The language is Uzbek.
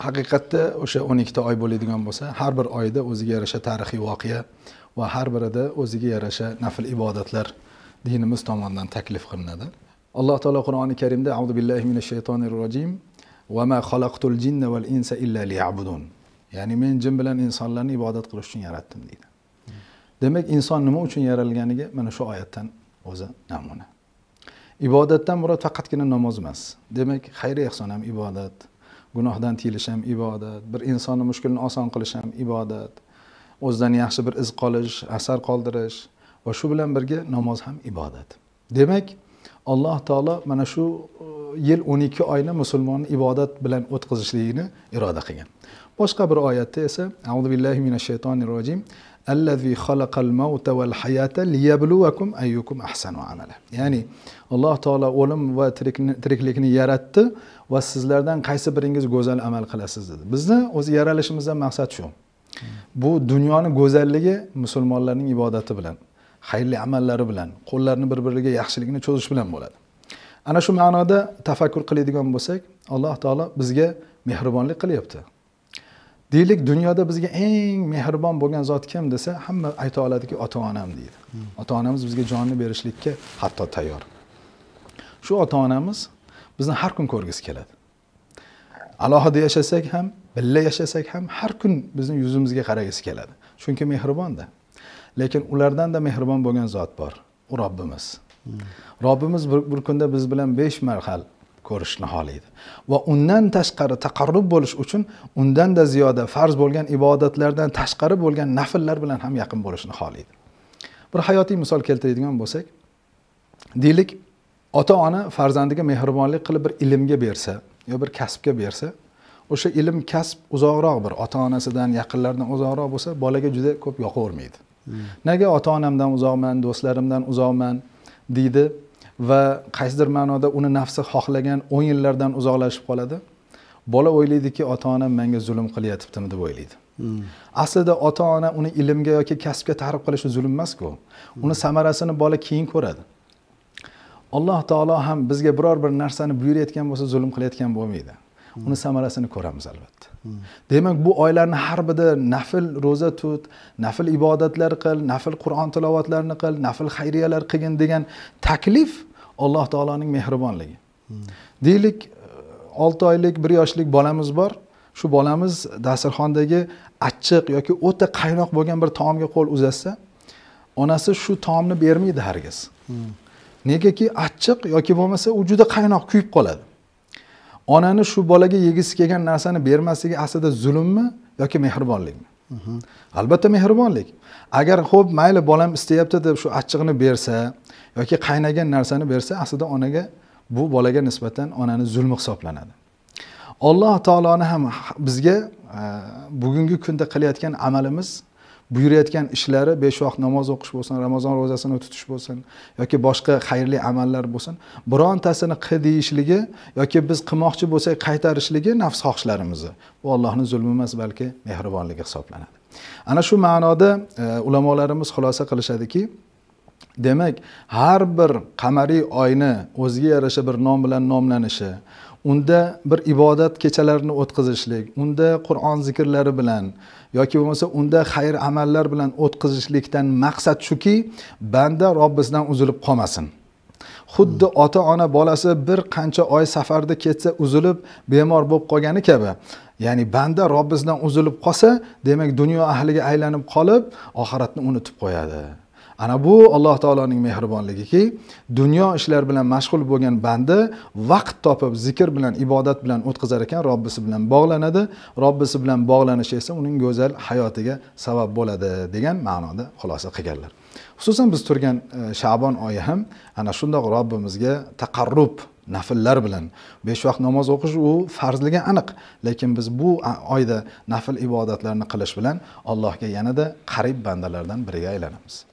haqiqatda o'sha o'n ikkita oy bo'ladigan bo'lsa har bir oyda o'ziga yarasha tarixiy voqea va har birida o'ziga yarasha nafl ibodatlar dinimiz tomonidan taklif qilinadi alloh taolo qur'oni karimda audu billahi minash shaytonir rojim jinna insa ya'ni men jin bilan insonlarni ibodat qilish uchun yaratdim deydi demak inson nima uchun yaralganiga mana shu oyatdan o'zi namuna ibodatdan murod faqatgina namoz emas demak xayr ehson ham ibodat gunohdan tiyilish ham ibodat bir insonni mushkulini oson qilish ham ibodat o'zidan yaxshi bir iz qolish asar qoldirish va shu bilan birga namoz ham ibodat demak alloh taolo mana shu e, yil o'n ikki oyni musulmonni ibodat bilan o'tkazishligini iroda qilgan boshqa bir oyatda esa audu billahi mina shaytonir rojim allazi xalaqal mauta val hayata liyabluvakum ayyukum ahsanu amala ya'ni alloh taolo o'lim va tiriklikni yaratdi va sizlardan qaysi biringiz go'zal amal qilasiz dedi bizni o'zi yaralishimizdan maqsad shu bu dunyoni go'zalligi musulmonlarning ibodati bilan xayrli amallari bilan qo'llarini bir biriga yaxshilikni cho'zish bilan bo'ladi ana shu ma'noda tafakkur qiladigan bo'lsak alloh taolo bizga mehribonlik qilyapti deylik dunyoda bizga eng mehribon bo'lgan zot kim desa hamma ayta oladiki ota onam deydi ota onamiz bizga jonni berishlikka hatto tayyor shu ota onamiz bizni har kun ko'rgisi keladi alohida yashasak ham birga yashasak ham har kun bizni yuzimizga qaragisi keladi chunki mehribonda lekin ulardanda mehribon bo'lgan zot bor u robbimiz hmm. robbimiz bir, bir kunda biz bilan besh marhal ko'rishni xohlaydi va undan tashqari taqarrub bo'lish uchun undanda ziyoda farz bo'lgan ibodatlardan tashqari bo'lgan nafllar bilan ham yaqin bo'lishni xohlaydi bir hayotiy misol keltiradigan bo'lsak deylik ota ona farzandiga mehribonlik qilib bir ilmga bersa yo bir kasbga bersa o'sha ilm kasb uzoqroq bir ota onasidan yaqinlaridan uzoqroq bo'lsa bolaga juda ko'p yoqavermaydi hmm. nega ota onamdan uzoqman do'stlarimdan uzoqman deydi va qaysidir ma'noda uni nafsi xohlagan o'yinlardan uzoqlashib qoladi bola o'ylaydiki ota onam menga zulm qilyatibdimi deb o'ylaydi Hmm. aslida ota ona uni ilmga yoki kasbga targ'ib qilishi zulm emasku hmm. uni samarasini bola keyin ko'radi alloh taolo ham bizga biror bir narsani buyurayotgan bo'lsa zulm qilayotgan bo'lmaydi uni samarasini ko'ramiz albatta demak bu oylarni har birida nafl ro'za tut nafl ibodatlar qil nafl qur'on tilovatlarini qil nafl xayriyalar qilgin degan taklif alloh taoloning mehribonligi deylik e, olti oylik bir yoshlik bolamiz bor shu bolamiz dasturxondagi achchiq yoki o'ta qaynoq bo'lgan bir taomga qo'l uzatsa onasi shu taomni bermaydi hargiz hmm. negaki achchiq yoki bo'lmasa u juda qaynoq kuyib qoladi onani shu bolaga yegisi kelgan narsani bermasligi aslida zulmmi yoki mehribonlikmi albatta mehribonlik agar ho'p mayli bolam istayapti deb shu achchig'ini bersa yoki qaynagan narsani bersa aslida onaga bu bolaga nisbatan onani zulmi hisoblanadi alloh taoloni ham bizga e, bugungi kunda qilayotgan amalimiz buyurayotgan ishlari besh vaqt namoz o'qish bo'lsin ramazon ro'zasini tutish bo'lsin yoki boshqa xayrli amallar bo'lsin birontasini qil deyishligi yoki biz qilmoqchi bo'lsak qaytarishligi nafs xohishlarimizni bu allohni zulmi emas balki mehribonligi hisoblanadi ana shu ma'noda e, ulamolarimiz xulosa qilishadiki demak har bir qamariy oyni o'ziga yarasha bir nom bilan nomlanishi unda bir ibodat kechalarini o'tkazishlik unda qur'on zikrlari bilan yoki bo'lmasa unda xayr amallar bilan o'tkazishlikdan maqsad shuki banda robbisidan uzilib qolmasin xuddi ota ona bolasi bir qancha oy safarda ketsa uzilib bemor bo'lib qolgani kabi ya'ni banda robbisidan uzilib qolsa demak dunyo ahliga aylanib qolib oxiratni unutib qo'yadi ana bu alloh taoloning mehribonligiki dunyo ishlar bilan mashg'ul bo'lgan banda vaqt topib zikr bilan ibodat bilan o'tkazar ekan robbisi bilan bog'lanadi robbisi bilan bog'lanishi esa uning go'zal hayotiga sabab bo'ladi degan ma'noda xulosa qilganlar xususan biz turgan e, shabon oyi ham ana shundoq robbimizga taqarrub nafllar bilan besh vaqt namoz o'qish u farzligi aniq lekin biz bu oyda nafl ibodatlarni qilish bilan allohga yanada qarib bandalardan biriga aylanamiz